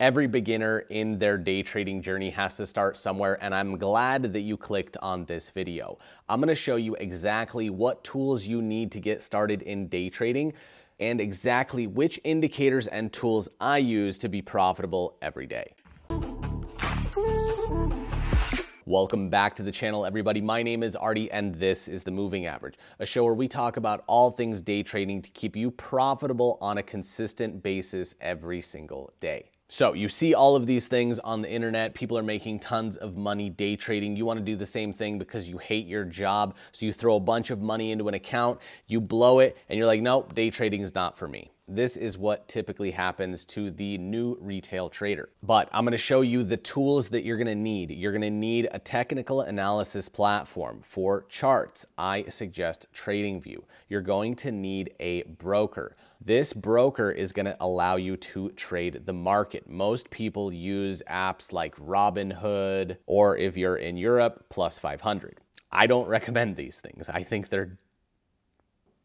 Every beginner in their day trading journey has to start somewhere, and I'm glad that you clicked on this video. I'm gonna show you exactly what tools you need to get started in day trading and exactly which indicators and tools I use to be profitable every day. Welcome back to the channel, everybody. My name is Artie, and this is The Moving Average, a show where we talk about all things day trading to keep you profitable on a consistent basis every single day. So you see all of these things on the internet. People are making tons of money day trading. You want to do the same thing because you hate your job. So you throw a bunch of money into an account, you blow it, and you're like, nope, day trading is not for me. This is what typically happens to the new retail trader. But I'm gonna show you the tools that you're gonna need. You're gonna need a technical analysis platform. For charts, I suggest TradingView. You're going to need a broker. This broker is gonna allow you to trade the market. Most people use apps like Robinhood, or if you're in Europe, Plus 500. I don't recommend these things. I think they're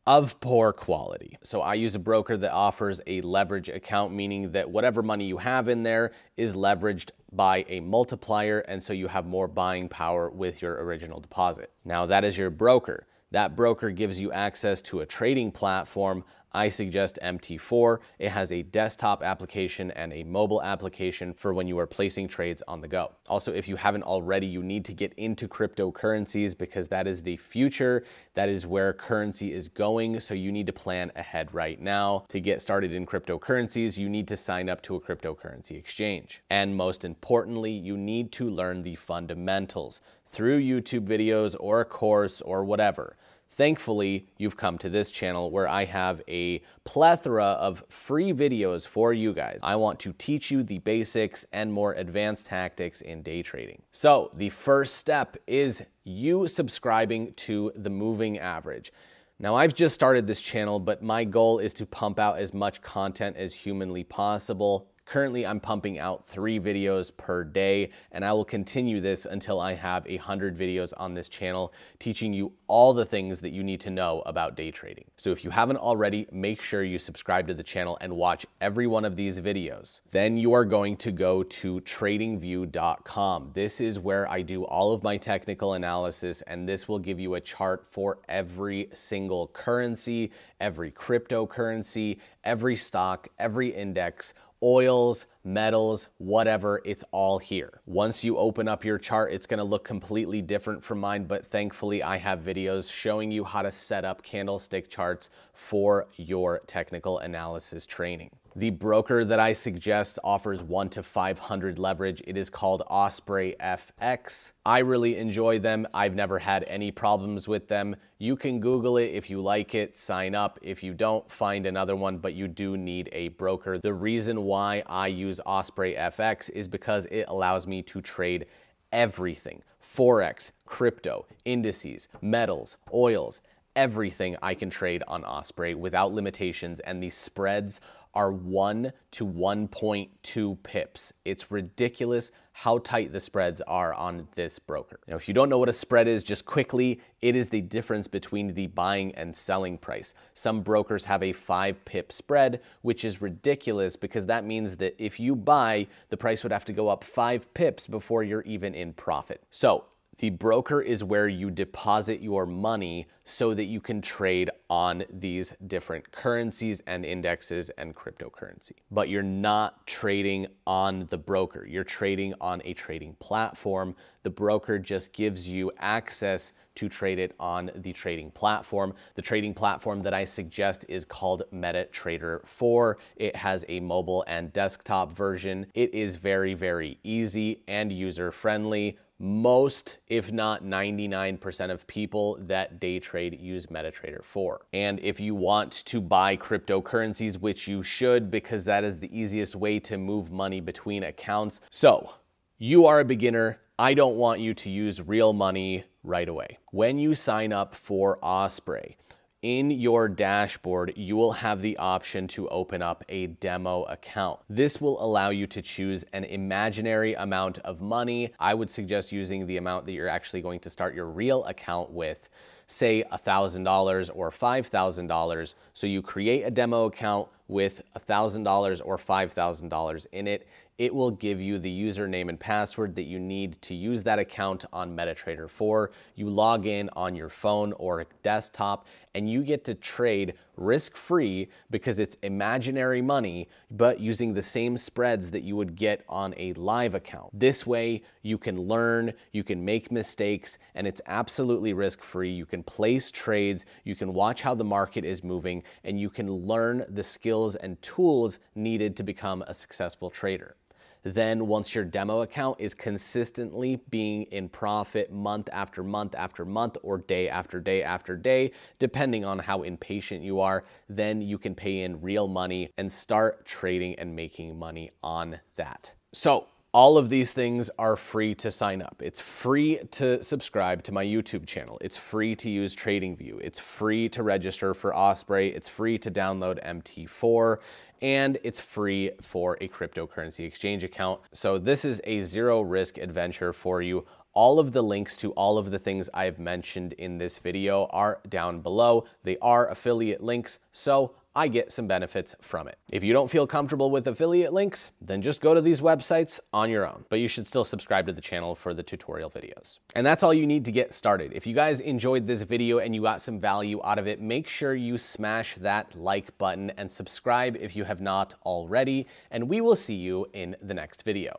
of poor quality. So I use a broker that offers a leverage account, meaning that whatever money you have in there is leveraged by a multiplier, and so you have more buying power with your original deposit. Now, that is your broker. That broker gives you access to a trading platform I suggest MT4. It has a desktop application and a mobile application for when you are placing trades on the go. Also, if you haven't already, you need to get into cryptocurrencies because that is the future. That is where currency is going. So you need to plan ahead right now. To get started in cryptocurrencies, you need to sign up to a cryptocurrency exchange. And most importantly, you need to learn the fundamentals through YouTube videos or a course or whatever. Thankfully, you've come to this channel where I have a plethora of free videos for you guys. I want to teach you the basics and more advanced tactics in day trading. So the first step is you subscribing to the moving average. Now I've just started this channel, but my goal is to pump out as much content as humanly possible Currently, I'm pumping out three videos per day, and I will continue this until I have 100 videos on this channel teaching you all the things that you need to know about day trading. So if you haven't already, make sure you subscribe to the channel and watch every one of these videos. Then you are going to go to tradingview.com. This is where I do all of my technical analysis, and this will give you a chart for every single currency, every cryptocurrency, every stock, every index, oils, metals, whatever, it's all here. Once you open up your chart, it's gonna look completely different from mine, but thankfully I have videos showing you how to set up candlestick charts for your technical analysis training. The broker that I suggest offers one to 500 leverage. It is called Osprey FX. I really enjoy them. I've never had any problems with them. You can Google it if you like it, sign up. If you don't, find another one, but you do need a broker. The reason why I use Osprey FX is because it allows me to trade everything, Forex, crypto, indices, metals, oils, everything I can trade on Osprey without limitations, and the spreads are 1 to 1.2 pips. It's ridiculous how tight the spreads are on this broker. Now, if you don't know what a spread is, just quickly, it is the difference between the buying and selling price. Some brokers have a five pip spread, which is ridiculous because that means that if you buy, the price would have to go up five pips before you're even in profit. So the broker is where you deposit your money so that you can trade on these different currencies and indexes and cryptocurrency. But you're not trading on the broker. You're trading on a trading platform. The broker just gives you access to trade it on the trading platform. The trading platform that I suggest is called MetaTrader 4. It has a mobile and desktop version. It is very, very easy and user friendly most, if not 99% of people that day trade use MetaTrader for. And if you want to buy cryptocurrencies, which you should because that is the easiest way to move money between accounts. So you are a beginner. I don't want you to use real money right away. When you sign up for Osprey, in your dashboard, you will have the option to open up a demo account. This will allow you to choose an imaginary amount of money. I would suggest using the amount that you're actually going to start your real account with, say $1,000 or $5,000. So you create a demo account, with $1,000 or $5,000 in it. It will give you the username and password that you need to use that account on MetaTrader 4. You log in on your phone or desktop and you get to trade risk-free because it's imaginary money, but using the same spreads that you would get on a live account. This way you can learn, you can make mistakes, and it's absolutely risk-free. You can place trades, you can watch how the market is moving, and you can learn the skill skills and tools needed to become a successful trader. Then once your demo account is consistently being in profit month after month after month or day after day after day, depending on how impatient you are, then you can pay in real money and start trading and making money on that. So all of these things are free to sign up. It's free to subscribe to my YouTube channel. It's free to use TradingView. It's free to register for Osprey. It's free to download MT4 and it's free for a cryptocurrency exchange account. So this is a zero risk adventure for you. All of the links to all of the things I've mentioned in this video are down below. They are affiliate links, so I get some benefits from it. If you don't feel comfortable with affiliate links, then just go to these websites on your own, but you should still subscribe to the channel for the tutorial videos. And that's all you need to get started. If you guys enjoyed this video and you got some value out of it, make sure you smash that like button and subscribe if you have not already, and we will see you in the next video.